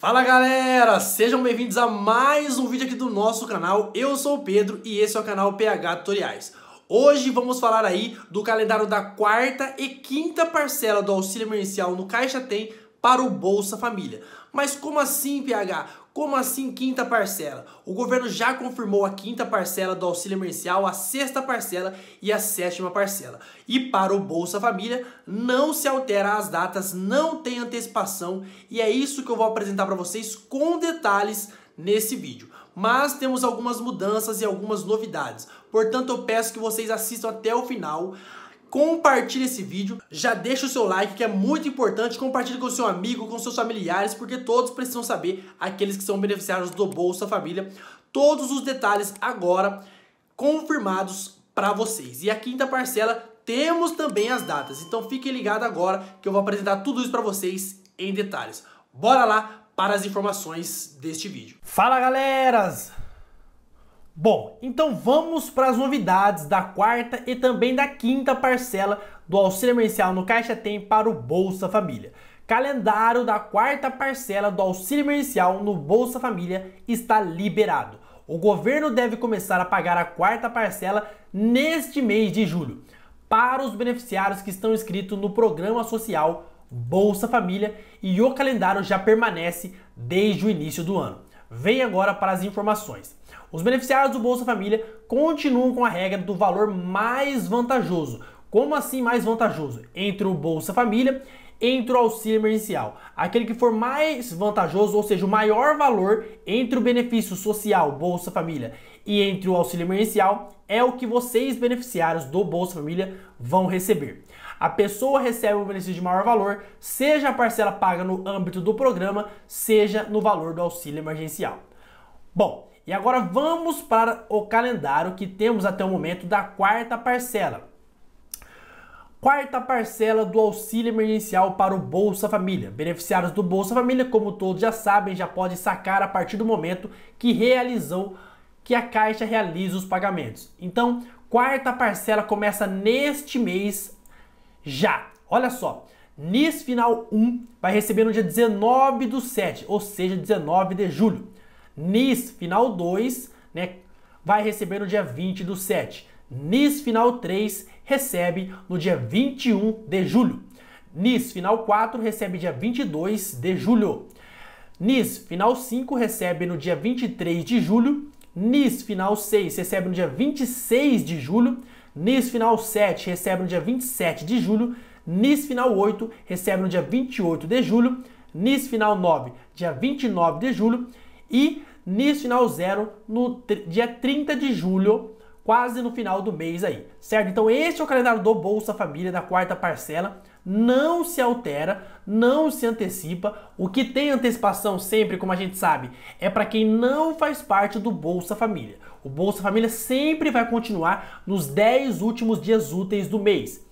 Fala galera, sejam bem-vindos a mais um vídeo aqui do nosso canal. Eu sou o Pedro e esse é o canal PH Tutoriais. Hoje vamos falar aí do calendário da quarta e quinta parcela do auxílio emergencial no Caixa Tem para o Bolsa Família. Mas como assim, PH? Como assim quinta parcela? O governo já confirmou a quinta parcela do auxílio Emergencial, a sexta parcela e a sétima parcela. E para o Bolsa Família não se altera as datas, não tem antecipação e é isso que eu vou apresentar para vocês com detalhes nesse vídeo. Mas temos algumas mudanças e algumas novidades. Portanto, eu peço que vocês assistam até o final compartilha esse vídeo, já deixa o seu like que é muito importante, compartilha com seu amigo, com seus familiares, porque todos precisam saber, aqueles que são beneficiários do Bolsa Família, todos os detalhes agora confirmados para vocês. E a quinta parcela temos também as datas, então fiquem ligados agora que eu vou apresentar tudo isso para vocês em detalhes. Bora lá para as informações deste vídeo. Fala galeras! Bom, então vamos para as novidades da quarta e também da quinta parcela do auxílio emergencial no Caixa Tem para o Bolsa Família. Calendário da quarta parcela do auxílio emergencial no Bolsa Família está liberado. O governo deve começar a pagar a quarta parcela neste mês de julho para os beneficiários que estão inscritos no programa social Bolsa Família e o calendário já permanece desde o início do ano. Vem agora para as informações. Os beneficiários do Bolsa Família continuam com a regra do valor mais vantajoso. Como assim mais vantajoso? Entre o Bolsa Família entre o auxílio emergencial. Aquele que for mais vantajoso, ou seja, o maior valor entre o benefício social Bolsa Família e entre o auxílio emergencial é o que vocês beneficiários do Bolsa Família vão receber. A pessoa recebe o benefício de maior valor, seja a parcela paga no âmbito do programa, seja no valor do auxílio emergencial. Bom, e agora vamos para o calendário que temos até o momento da quarta parcela. Quarta parcela do auxílio emergencial para o Bolsa Família. Beneficiários do Bolsa Família, como todos já sabem, já pode sacar a partir do momento que realizou que a Caixa realiza os pagamentos. Então, quarta parcela começa neste mês já. Olha só, NIS Final 1 vai receber no dia 19 do 7, ou seja, 19 de julho. NIS Final 2 né, vai receber no dia 20 do 7. NIS Final 3 recebe no dia 21 de julho. NIS Final 4 recebe dia 22 de julho. NIS Final 5 recebe no dia 23 de julho NIS final 6 recebe no dia 26 de julho, NIS final 7 recebe no dia 27 de julho, NIS final 8 recebe no dia 28 de julho, NIS final 9 dia 29 de julho e NIS final 0 no dia 30 de julho, quase no final do mês aí, certo? Então esse é o calendário do Bolsa Família da quarta parcela não se altera, não se antecipa. O que tem antecipação sempre, como a gente sabe, é para quem não faz parte do Bolsa Família. O Bolsa Família sempre vai continuar nos 10 últimos dias úteis do mês.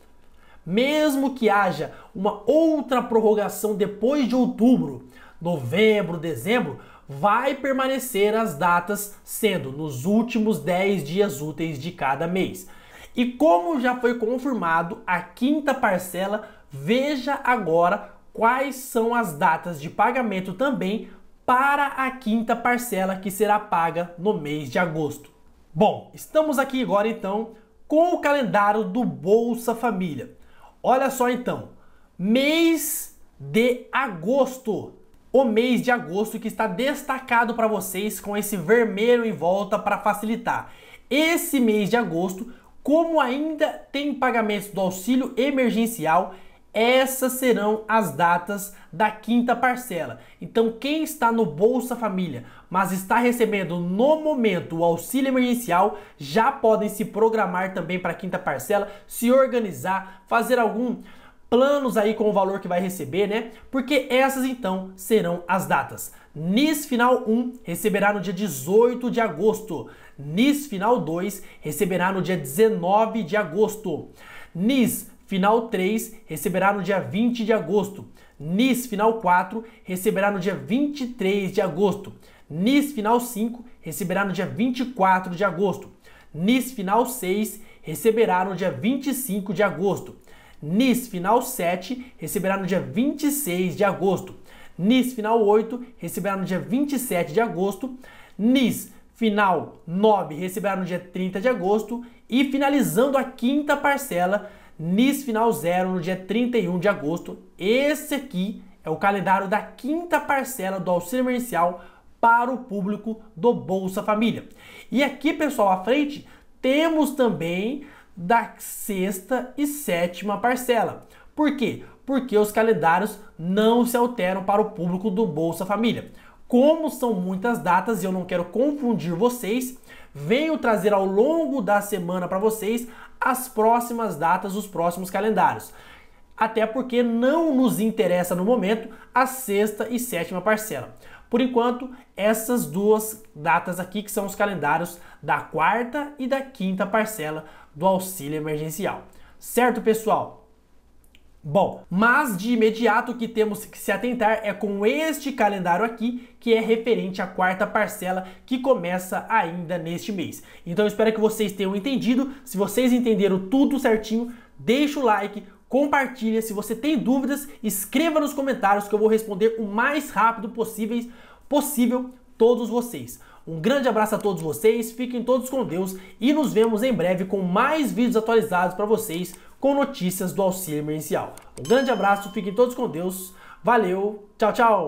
Mesmo que haja uma outra prorrogação depois de outubro, novembro, dezembro, vai permanecer as datas sendo nos últimos 10 dias úteis de cada mês. E como já foi confirmado a quinta parcela, veja agora quais são as datas de pagamento também para a quinta parcela que será paga no mês de agosto. Bom, estamos aqui agora então com o calendário do Bolsa Família. Olha só então, mês de agosto. O mês de agosto que está destacado para vocês com esse vermelho em volta para facilitar. Esse mês de agosto como ainda tem pagamentos do auxílio emergencial, essas serão as datas da quinta parcela. Então, quem está no Bolsa Família, mas está recebendo no momento o auxílio emergencial, já podem se programar também para a quinta parcela, se organizar, fazer algum planos aí com o valor que vai receber, né? Porque essas então serão as datas. NIS Final 1 receberá no dia 18 de agosto. NIS Final 2 receberá no dia 19 de agosto. NIS Final 3 receberá no dia 20 de agosto. NIS Final 4 receberá no dia 23 de agosto. NIS Final 5 receberá no dia 24 de agosto. NIS Final 6 receberá no dia 25 de agosto. NIS final 7 receberá no dia 26 de agosto. NIS final 8 receberá no dia 27 de agosto. NIS final 9 receberá no dia 30 de agosto. E finalizando a quinta parcela, NIS final 0 no dia 31 de agosto. Esse aqui é o calendário da quinta parcela do auxílio emergencial para o público do Bolsa Família. E aqui, pessoal, à frente, temos também da sexta e sétima parcela. Por quê? Porque os calendários não se alteram para o público do Bolsa Família. Como são muitas datas e eu não quero confundir vocês, venho trazer ao longo da semana para vocês as próximas datas, os próximos calendários. Até porque não nos interessa no momento a sexta e sétima parcela. Por enquanto, essas duas datas aqui que são os calendários da quarta e da quinta parcela do auxílio emergencial. Certo, pessoal? Bom, mas de imediato o que temos que se atentar é com este calendário aqui, que é referente à quarta parcela, que começa ainda neste mês. Então eu espero que vocês tenham entendido. Se vocês entenderam tudo certinho, deixa o like, compartilha. Se você tem dúvidas, escreva nos comentários que eu vou responder o mais rápido possível, possível todos vocês. Um grande abraço a todos vocês, fiquem todos com Deus e nos vemos em breve com mais vídeos atualizados para vocês com notícias do auxílio emergencial. Um grande abraço, fiquem todos com Deus, valeu, tchau, tchau!